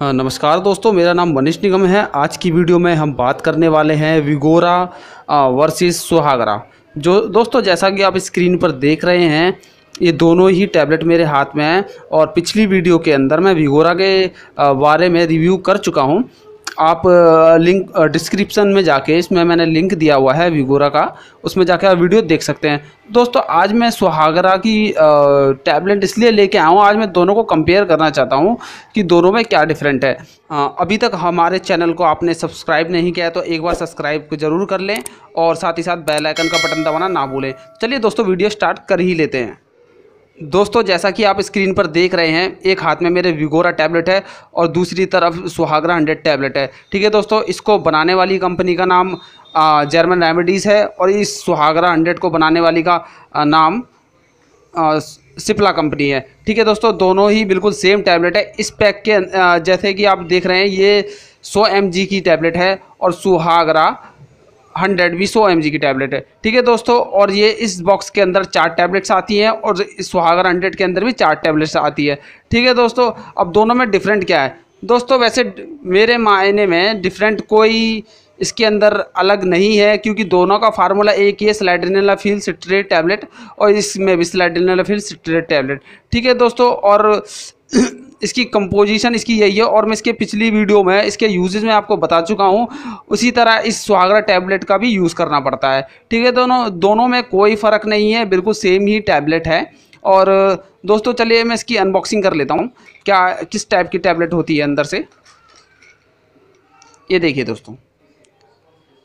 हाँ, नमस्कार दोस्तों मेरा नाम मनीष निगम है आज की वीडियो में हम बात करने वाले हैं विगोरा वर्सेस सुहागरा जो दोस्तों जैसा कि आप स्क्रीन पर देख रहे हैं ये दोनों ही टैबलेट मेरे हाथ में हैं और पिछली वीडियो के अंदर मैं विगोरा के बारे में रिव्यू कर चुका हूँ आप लिंक डिस्क्रिप्शन में जाके इसमें मैंने लिंक दिया हुआ है विगोरा का उसमें जाके आप वीडियो देख सकते हैं दोस्तों आज मैं सुहागरा की टैबलेट इसलिए लेके आया हूँ आज मैं दोनों को कंपेयर करना चाहता हूँ कि दोनों में क्या डिफरेंट है अभी तक हमारे चैनल को आपने सब्सक्राइब नहीं किया तो एक बार सब्सक्राइब ज़रूर कर लें और साथ ही साथ बेलाइकन का बटन दबाना ना भूलें चलिए दोस्तों वीडियो स्टार्ट कर ही लेते हैं दोस्तों जैसा कि आप स्क्रीन पर देख रहे हैं एक हाथ में मेरे विगोरा टैबलेट है और दूसरी तरफ सुहागरा हंड्रेड टैबलेट है ठीक है दोस्तों इसको बनाने वाली कंपनी का नाम जर्मन रेमेडीज़ है और इस सुहागरा हंड्रेड को बनाने वाली का नाम सिप्ला कंपनी है ठीक है दोस्तों दोनों ही बिल्कुल सेम टैबलेट है इस पैक के जैसे कि आप देख रहे हैं ये सौ एम की टैबलेट है और सुहागरा हंड्रेड भी सौ एम की टैबलेट है ठीक है दोस्तों और ये इस बॉक्स के अंदर चार टैबलेट्स आती हैं और सुहागर हंड्रेड के अंदर भी चार टैबलेट्स आती है ठीक है दोस्तों अब दोनों में डिफरेंट क्या है दोस्तों वैसे मेरे मायने में डिफरेंट कोई इसके अंदर अलग नहीं है क्योंकि दोनों का फार्मूला एक ही है फील सिट्रेट टैबलेट और इसमें भी फील सिट्रेट टैबलेट ठीक है दोस्तों और इसकी कंपोजिशन इसकी यही है और मैं इसके पिछली वीडियो में इसके यूजेज में आपको बता चुका हूँ उसी तरह इस सुहागरा टैबलेट का भी यूज़ करना पड़ता है ठीक है दोनों दोनों में कोई फ़र्क नहीं है बिल्कुल सेम ही टैबलेट है और दोस्तों चलिए मैं इसकी अनबॉक्सिंग कर लेता हूँ क्या किस टाइप की टैबलेट होती है अंदर से ये देखिए दोस्तों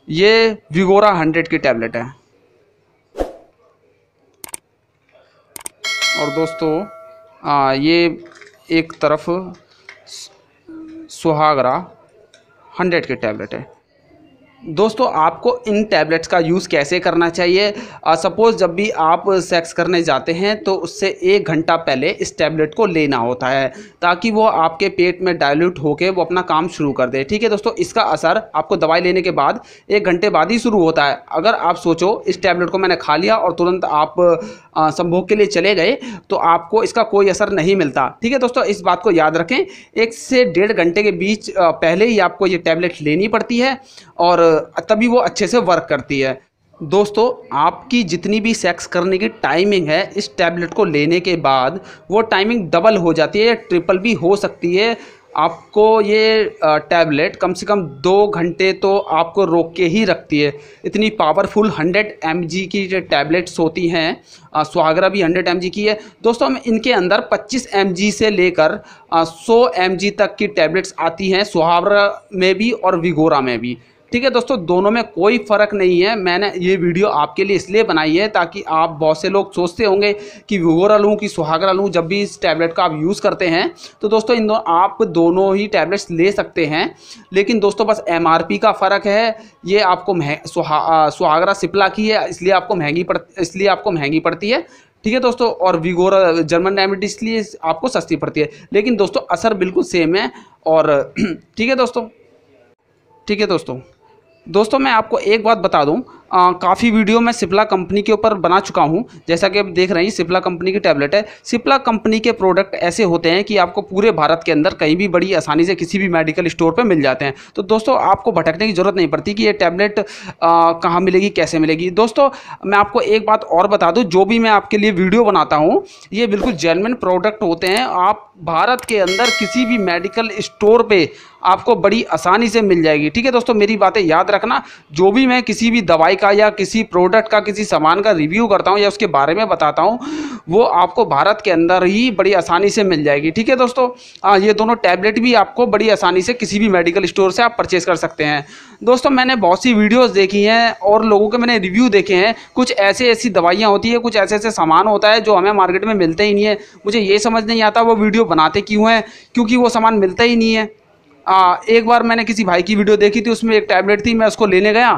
ये विगोरा हंड्रेड की टैबलेट है और दोस्तों आ, ये एक तरफ सुहागरा हंड्रेड की टैबलेट है दोस्तों आपको इन टैबलेट्स का यूज़ कैसे करना चाहिए सपोज़ जब भी आप सेक्स करने जाते हैं तो उससे एक घंटा पहले इस टैबलेट को लेना होता है ताकि वो आपके पेट में डायल्यूट होकर वो अपना काम शुरू कर दे ठीक है दोस्तों इसका असर आपको दवाई लेने के बाद एक घंटे बाद ही शुरू होता है अगर आप सोचो इस टैबलेट को मैंने खा लिया और तुरंत आप संभोग के लिए चले गए तो आपको इसका कोई असर नहीं मिलता ठीक है दोस्तों इस बात को याद रखें एक से डेढ़ घंटे के बीच पहले ही आपको ये टैबलेट लेनी पड़ती है और तभी वो अच्छे से वर्क करती है दोस्तों आपकी जितनी भी सेक्स करने की टाइमिंग है इस टैबलेट को लेने के बाद वो टाइमिंग डबल हो जाती है या ट्रिपल भी हो सकती है आपको ये टैबलेट कम से कम दो घंटे तो आपको रोक के ही रखती है इतनी पावरफुल 100 एम की टैबलेट्स होती हैं सुहागरा भी 100 एम की है दोस्तों हम इनके अंदर 25 एम से लेकर 100 एम तक की टैबलेट्स आती हैं सुहागरा में भी और विगोरा में भी ठीक है दोस्तों दोनों में कोई फ़र्क नहीं है मैंने ये वीडियो आपके लिए इसलिए बनाई है ताकि आप बहुत से लोग सोचते होंगे कि विगोरा लूँ कि सुहागरा लूँ जब भी इस टैबलेट का आप यूज़ करते हैं तो दोस्तों इन दो, आप दोनों ही टैबलेट्स ले सकते हैं लेकिन दोस्तों बस एम का फ़र्क है ये आपको सुहागरा सिपला की है इसलिए आपको महंगी पड़ इसलिए आपको महंगी पड़ती है ठीक है दोस्तों और विगोरा जर्मन डायमेट इसलिए आपको सस्ती पड़ती है लेकिन दोस्तों असर बिल्कुल सेम है और ठीक है दोस्तों ठीक है दोस्तों दोस्तों मैं आपको एक बात बता दूं काफ़ी वीडियो मैं सिप्ला कंपनी के ऊपर बना चुका हूं जैसा कि आप देख रहे हैं सिप्ला कंपनी की टैबलेट है सिप्ला कंपनी के प्रोडक्ट ऐसे होते हैं कि आपको पूरे भारत के अंदर कहीं भी बड़ी आसानी से किसी भी मेडिकल स्टोर पर मिल जाते हैं तो दोस्तों आपको भटकने की ज़रूरत नहीं पड़ती कि ये टैबलेट कहाँ मिलेगी कैसे मिलेगी दोस्तों मैं आपको एक बात और बता दूँ जो भी मैं आपके लिए वीडियो बनाता हूँ ये बिल्कुल जेनविन प्रोडक्ट होते हैं आप भारत के अंदर किसी भी मेडिकल स्टोर पर आपको बड़ी आसानी से मिल जाएगी ठीक है दोस्तों मेरी बातें याद रखना जो भी मैं किसी भी दवाई का या किसी प्रोडक्ट का किसी सामान का रिव्यू करता हूँ या उसके बारे में बताता हूँ वो आपको भारत के अंदर ही बड़ी आसानी से मिल जाएगी ठीक है दोस्तों आ, हाँ, ये दोनों टैबलेट भी आपको बड़ी आसानी से किसी भी मेडिकल स्टोर से आप परचेज़ कर सकते हैं दोस्तों मैंने बहुत सी वीडियोज़ देखी हैं और लोगों के मैंने रिव्यू देखे हैं कुछ ऐसे ऐसी दवाइयाँ होती है कुछ ऐसे ऐसे सामान होता है जो हमें मार्केट में मिलते ही नहीं है मुझे ये समझ नहीं आता वो वीडियो बनाते क्यों हैं क्योंकि वो सामान मिलता ही नहीं है आ, एक बार मैंने किसी भाई की वीडियो देखी थी उसमें एक टैबलेट थी मैं उसको लेने गया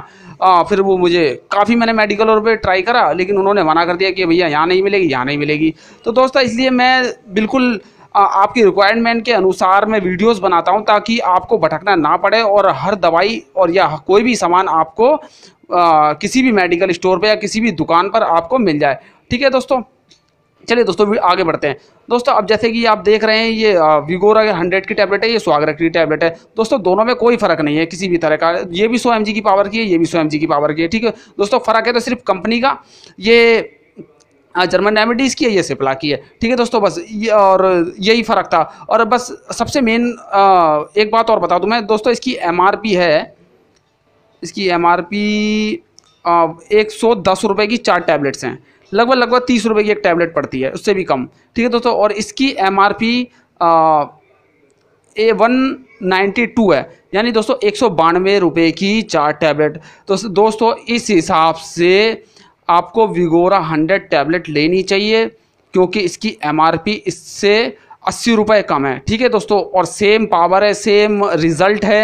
आ, फिर वो मुझे काफ़ी मैंने मेडिकल और पे ट्राई करा लेकिन उन्होंने मना कर दिया कि भैया यहाँ नहीं मिलेगी यहाँ नहीं मिलेगी तो दोस्तों इसलिए मैं बिल्कुल आ, आपकी रिक्वायरमेंट के अनुसार मैं वीडियोस बनाता हूँ ताकि आपको भटकना ना पड़े और हर दवाई और या कोई भी सामान आपको आ, किसी भी मेडिकल स्टोर पर या किसी भी दुकान पर आपको मिल जाए ठीक है दोस्तों चलिए दोस्तों आगे बढ़ते हैं दोस्तों अब जैसे कि आप देख रहे हैं ये विगोरा हंड्रेड की टैबलेट है ये स्वागरक की टैबलेट है दोस्तों दोनों में कोई फर्क नहीं है किसी भी तरह का ये भी सो एम की पावर की है ये भी सो एम की पावर की है ठीक है दोस्तों फ़र्क है तो सिर्फ कंपनी का ये जर्मन डायबिटीज़ की है ये सिप्ला की है ठीक है दोस्तों बस ये और यही फ़र्क था और बस सबसे मेन एक बात और बता दूँ मैं दोस्तों इसकी एम है इसकी एम एक सौ दस रुपये की चार टैबलेट्स हैं लगभग लगभग तीस रुपये की एक टैबलेट पड़ती है उससे भी कम ठीक है दोस्तों और इसकी M R P a one ninety two है यानी दोस्तों एक सौ बानवे रुपये की चार टैबलेट तो दोस्तों इस हिसाब से आपको विगोरा हंड्रेड टैबलेट लेनी चाहिए क्योंकि इसकी एम आर पी इससे अस्सी रुपये कम है ठीक है दोस्तों और सेम पावर है सेम रिज़ल्ट है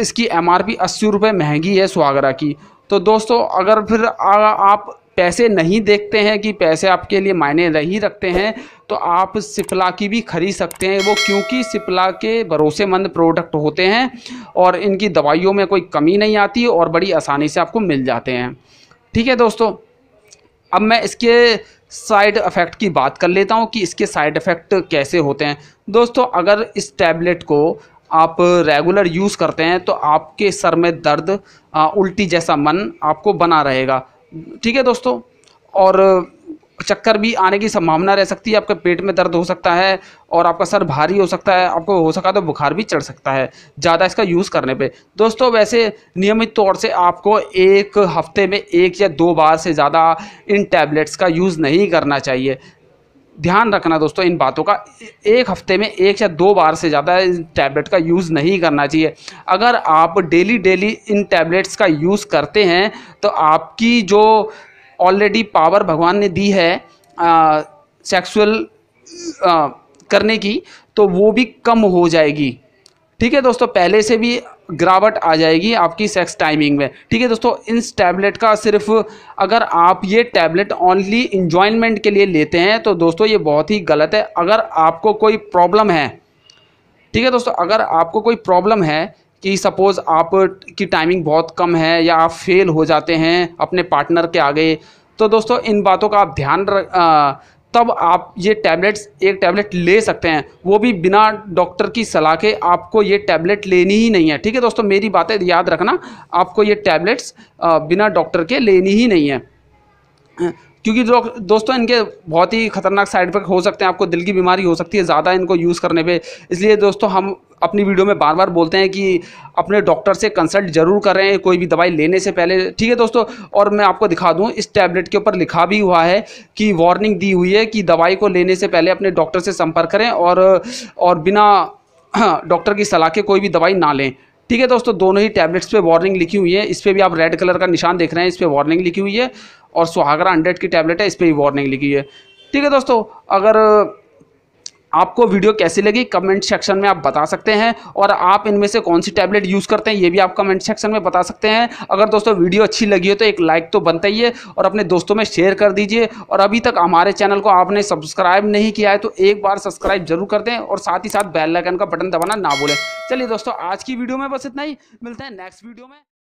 इसकी एम आर पी अस्सी रुपये महंगी है सुहागरा की तो दोस्तों अगर फिर आ, आप पैसे नहीं देखते हैं कि पैसे आपके लिए मायने नहीं रखते हैं तो आप सिप्ला की भी खरीद सकते हैं वो क्योंकि सिप्ला के भरोसेमंद प्रोडक्ट होते हैं और इनकी दवाइयों में कोई कमी नहीं आती और बड़ी आसानी से आपको मिल जाते हैं ठीक है दोस्तों अब मैं इसके साइड इफ़ेक्ट की बात कर लेता हूँ कि इसके साइड इफ़ेक्ट कैसे होते हैं दोस्तों अगर इस टैबलेट को आप रेगुलर यूज़ करते हैं तो आपके सर में दर्द उल्टी जैसा मन आपको बना रहेगा ठीक है दोस्तों और चक्कर भी आने की संभावना रह सकती है आपके पेट में दर्द हो सकता है और आपका सर भारी हो सकता है आपको हो सका तो बुखार भी चढ़ सकता है ज़्यादा इसका यूज़ करने पे दोस्तों वैसे नियमित तौर से आपको एक हफ्ते में एक या दो बार से ज़्यादा इन टैबलेट्स का यूज़ नहीं करना चाहिए ध्यान रखना दोस्तों इन बातों का एक हफ्ते में एक या दो बार से ज़्यादा इन टैबलेट का यूज़ नहीं करना चाहिए अगर आप डेली डेली इन टैबलेट्स का यूज़ करते हैं तो आपकी जो ऑलरेडी पावर भगवान ने दी है सेक्सुअल करने की तो वो भी कम हो जाएगी ठीक है दोस्तों पहले से भी गिरावट आ जाएगी आपकी सेक्स टाइमिंग में ठीक है दोस्तों इस टैबलेट का सिर्फ अगर आप ये टैबलेट ओनली इंजॉयमेंट के लिए लेते हैं तो दोस्तों ये बहुत ही गलत है अगर आपको कोई प्रॉब्लम है ठीक है दोस्तों अगर आपको कोई प्रॉब्लम है कि सपोज़ आप की टाइमिंग बहुत कम है या आप फेल हो जाते हैं अपने पार्टनर के आगे तो दोस्तों इन बातों का आप ध्यान रख तब आप ये टैबलेट्स एक टैबलेट ले सकते हैं वो भी बिना डॉक्टर की सलाह के आपको ये टैबलेट लेनी ही नहीं है ठीक है दोस्तों मेरी बातें याद रखना आपको ये टैबलेट्स बिना डॉक्टर के लेनी ही नहीं है क्योंकि जो दोस्तों इनके बहुत ही खतरनाक साइड इफेक्ट हो सकते हैं आपको दिल की बीमारी हो सकती है ज़्यादा इनको यूज़ करने पे इसलिए दोस्तों हम अपनी वीडियो में बार बार बोलते हैं कि अपने डॉक्टर से कंसल्ट जरूर करें कोई भी दवाई लेने से पहले ठीक है दोस्तों और मैं आपको दिखा दूं इस टैबलेट के ऊपर लिखा भी हुआ है कि वार्निंग दी हुई है कि दवाई को लेने से पहले अपने डॉक्टर से संपर्क करें और और बिना डॉक्टर हाँ, की सलाह के कोई भी दवाई ना लें ठीक है दोस्तों दोनों ही टैबलेट्स पे वार्निंग लिखी हुई है इस पर भी आप रेड कलर का निशान देख रहे हैं इस पर वार्निंग लिखी हुई है और सुहागरा हंड्रेड की टैबलेट है इस पर भी वार्निंग लिखी हुई है ठीक है दोस्तों अगर आपको वीडियो कैसी लगी कमेंट सेक्शन में आप बता सकते हैं और आप इनमें से कौन सी टैबलेट यूज़ करते हैं ये भी आप कमेंट सेक्शन में बता सकते हैं अगर दोस्तों वीडियो अच्छी लगी हो तो एक लाइक तो बनता ही है और अपने दोस्तों में शेयर कर दीजिए और अभी तक हमारे चैनल को आपने सब्सक्राइब नहीं किया है तो एक बार सब्सक्राइब जरूर कर दें और साथ ही साथ बेल आइकन का बटन दबाना ना भूलें चलिए दोस्तों आज की वीडियो में बस इतना ही मिलते हैं नेक्स्ट वीडियो में